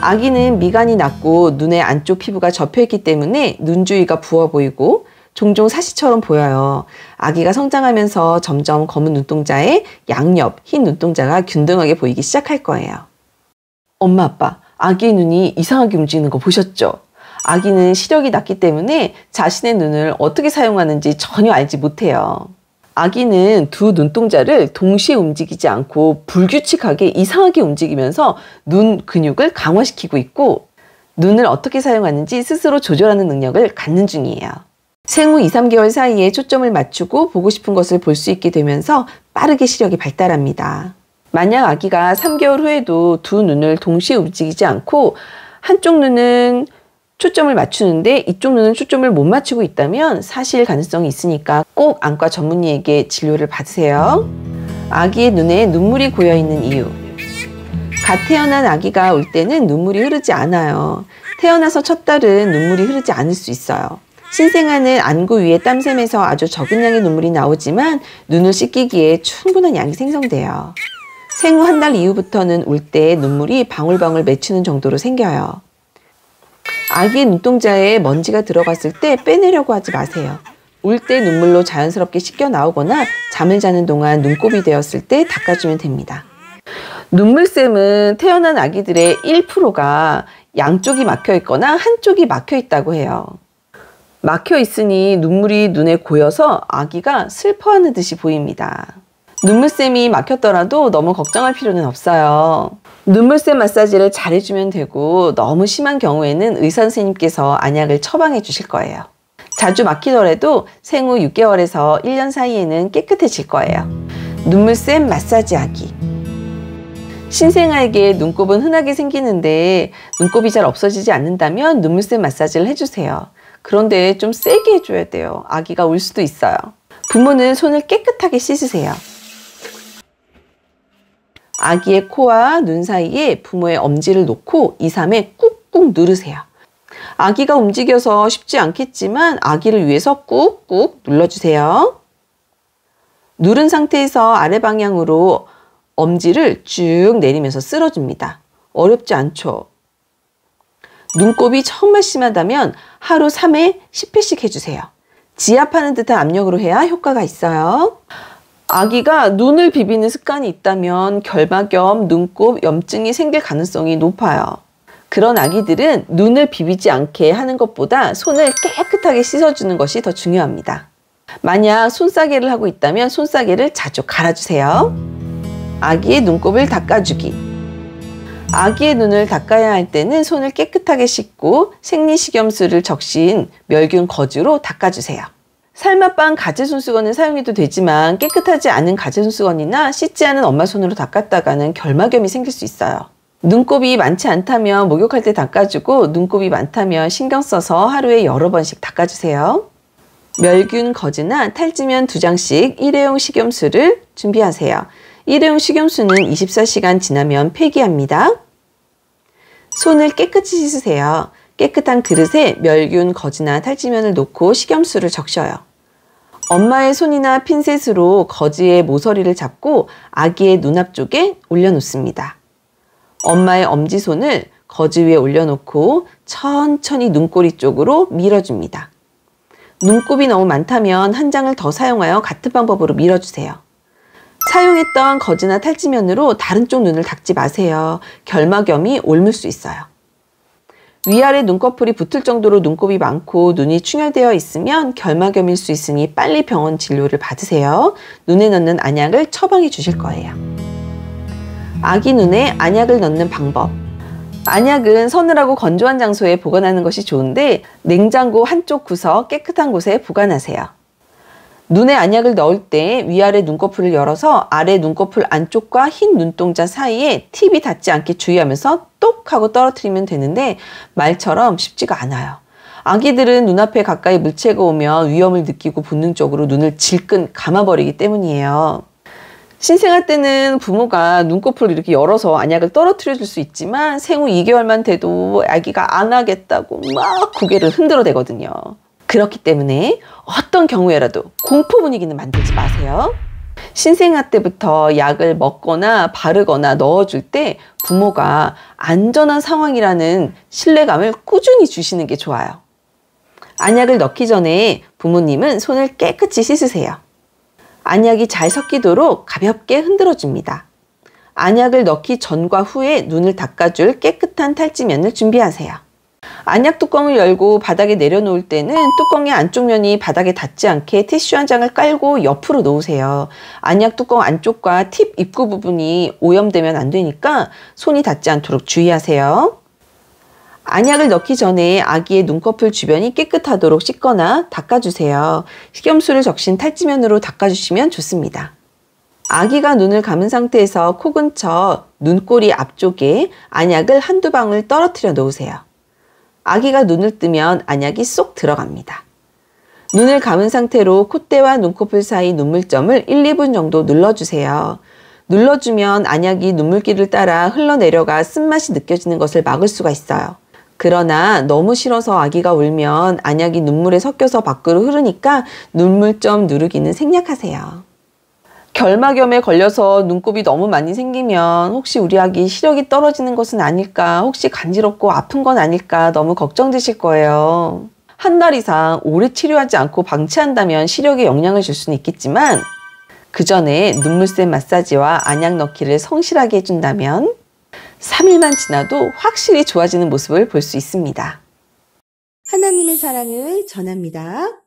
아기는 미간이 낮고 눈의 안쪽 피부가 접혀있기 때문에 눈 주위가 부어 보이고 종종 사시처럼 보여요. 아기가 성장하면서 점점 검은 눈동자에 양옆, 흰 눈동자가 균등하게 보이기 시작할 거예요. 엄마, 아빠, 아기의 눈이 이상하게 움직이는 거 보셨죠? 아기는 시력이 낮기 때문에 자신의 눈을 어떻게 사용하는지 전혀 알지 못해요. 아기는 두 눈동자를 동시에 움직이지 않고 불규칙하게 이상하게 움직이면서 눈 근육을 강화시키고 있고 눈을 어떻게 사용하는지 스스로 조절하는 능력을 갖는 중이에요. 생후 2, 3개월 사이에 초점을 맞추고 보고 싶은 것을 볼 수 있게 되면서 빠르게 시력이 발달합니다. 만약 아기가 3개월 후에도 두 눈을 동시에 움직이지 않고 한쪽 눈은 초점을 맞추는데 이쪽 눈은 초점을 못 맞추고 있다면 사실 가능성이 있으니까 꼭 안과 전문의에게 진료를 받으세요. 아기의 눈에 눈물이 고여 있는 이유. 갓 태어난 아기가 울 때는 눈물이 흐르지 않아요. 태어나서 첫 달은 눈물이 흐르지 않을 수 있어요. 신생아는 안구 위에 땀샘에서 아주 적은 양의 눈물이 나오지만 눈을 씻기기에 충분한 양이 생성돼요. 생후 한 달 이후부터는 울 때 눈물이 방울방울 맺히는 정도로 생겨요. 아기 눈동자에 먼지가 들어갔을 때 빼내려고 하지 마세요. 울 때 눈물로 자연스럽게 씻겨 나오거나 잠을 자는 동안 눈곱이 되었을 때 닦아주면 됩니다. 눈물샘은 태어난 아기들의 1%가 양쪽이 막혀 있거나 한쪽이 막혀 있다고 해요. 막혀 있으니 눈물이 눈에 고여서 아기가 슬퍼하는 듯이 보입니다. 눈물샘이 막혔더라도 너무 걱정할 필요는 없어요. 눈물샘 마사지를 잘 해주면 되고 너무 심한 경우에는 의사 선생님께서 안약을 처방해 주실 거예요. 자주 막히더라도 생후 6개월에서 1년 사이에는 깨끗해질 거예요. 눈물샘 마사지 하기 신생아에게 눈곱은 흔하게 생기는데 눈곱이 잘 없어지지 않는다면 눈물샘 마사지를 해주세요. 그런데 좀 세게 해줘야 돼요. 아기가 울 수도 있어요. 부모는 손을 깨끗하게 씻으세요. 아기의 코와 눈 사이에 부모의 엄지를 놓고 2, 3에 꾹꾹 누르세요. 아기가 움직여서 쉽지 않겠지만 아기를 위해서 꾹꾹 눌러주세요. 누른 상태에서 아래 방향으로 엄지를 쭉 내리면서 쓸어줍니다. 어렵지 않죠? 눈곱이 정말 심하다면 하루 3회 10회씩 해주세요. 지압하는 듯한 압력으로 해야 효과가 있어요. 아기가 눈을 비비는 습관이 있다면 결막염, 눈곱, 염증이 생길 가능성이 높아요. 그런 아기들은 눈을 비비지 않게 하는 것보다 손을 깨끗하게 씻어주는 것이 더 중요합니다. 만약 손싸개를 하고 있다면 손싸개를 자주 갈아주세요. 아기의 눈곱을 닦아주기. 아기의 눈을 닦아야 할 때는 손을 깨끗하게 씻고 생리식염수를 적신 멸균 거즈로 닦아주세요. 삶아빵 가재손수건은 사용해도 되지만 깨끗하지 않은 가재손수건이나 씻지 않은 엄마 손으로 닦았다가는 결막염이 생길 수 있어요. 눈곱이 많지 않다면 목욕할 때 닦아주고 눈곱이 많다면 신경 써서 하루에 여러 번씩 닦아주세요. 멸균 거즈나 탈지면 두 장씩 일회용 식염수를 준비하세요. 일회용 식염수는 24시간 지나면 폐기합니다. 손을 깨끗이 씻으세요. 깨끗한 그릇에 멸균, 거지나 탈지면을 놓고 식염수를 적셔요. 엄마의 손이나 핀셋으로 거지의 모서리를 잡고 아기의 눈앞 쪽에 올려놓습니다. 엄마의 엄지손을 거지 위에 올려놓고 천천히 눈꼬리 쪽으로 밀어줍니다. 눈곱이 너무 많다면 한 장을 더 사용하여 같은 방법으로 밀어주세요. 사용했던 거지나 탈지면으로 다른 쪽 눈을 닦지 마세요. 결막염이 옮을 수 있어요. 위아래 눈꺼풀이 붙을 정도로 눈곱이 많고 눈이 충혈되어 있으면 결막염일 수 있으니 빨리 병원 진료를 받으세요. 눈에 넣는 안약을 처방해 주실 거예요. 아기 눈에 안약을 넣는 방법 안약은 서늘하고 건조한 장소에 보관하는 것이 좋은데 냉장고 한쪽 구석 깨끗한 곳에 보관하세요. 눈에 안약을 넣을 때 위아래 눈꺼풀을 열어서 아래 눈꺼풀 안쪽과 흰 눈동자 사이에 팁이 닿지 않게 주의하면서 똑 하고 떨어뜨리면 되는데 말처럼 쉽지가 않아요. 아기들은 눈앞에 가까이 물체가 오면 위험을 느끼고 본능적으로 눈을 질끈 감아버리기 때문이에요. 신생아 때는 부모가 눈꺼풀을 이렇게 열어서 안약을 떨어뜨려 줄 수 있지만 생후 2개월만 돼도 아기가 안 하겠다고 막 고개를 흔들어 대거든요. 그렇기 때문에 어떤 경우에라도 공포 분위기는 만들지 마세요. 신생아 때부터 약을 먹거나 바르거나 넣어줄 때 부모가 안전한 상황이라는 신뢰감을 꾸준히 주시는 게 좋아요. 안약을 넣기 전에 부모님은 손을 깨끗이 씻으세요. 안약이 잘 섞이도록 가볍게 흔들어 줍니다. 안약을 넣기 전과 후에 눈을 닦아줄 깨끗한 탈지면을 준비하세요. 안약 뚜껑을 열고 바닥에 내려놓을 때는 뚜껑의 안쪽 면이 바닥에 닿지 않게 티슈 한 장을 깔고 옆으로 놓으세요. 안약 뚜껑 안쪽과 팁 입구 부분이 오염되면 안 되니까 손이 닿지 않도록 주의하세요. 안약을 넣기 전에 아기의 눈꺼풀 주변이 깨끗하도록 씻거나 닦아주세요. 식염수를 적신 탈지면으로 닦아주시면 좋습니다. 아기가 눈을 감은 상태에서 코 근처 눈꼬리 앞쪽에 안약을 한두 방울 떨어뜨려 놓으세요. 아기가 눈을 뜨면 안약이 쏙 들어갑니다. 눈을 감은 상태로 콧대와 눈꺼풀 사이 눈물점을 1, 2분 정도 눌러주세요. 눌러주면 안약이 눈물길을 따라 흘러내려가 쓴맛이 느껴지는 것을 막을 수가 있어요. 그러나 너무 싫어서 아기가 울면 안약이 눈물에 섞여서 밖으로 흐르니까 눈물점 누르기는 생략하세요. 결막염에 걸려서 눈곱이 너무 많이 생기면 혹시 우리 아기 시력이 떨어지는 것은 아닐까, 혹시 간지럽고 아픈 건 아닐까 너무 걱정되실 거예요. 한 달 이상 오래 치료하지 않고 방치한다면 시력에 영향을 줄 수는 있겠지만 그 전에 눈물샘 마사지와 안약 넣기를 성실하게 해준다면 3일만 지나도 확실히 좋아지는 모습을 볼 수 있습니다. 하나님의 사랑을 전합니다.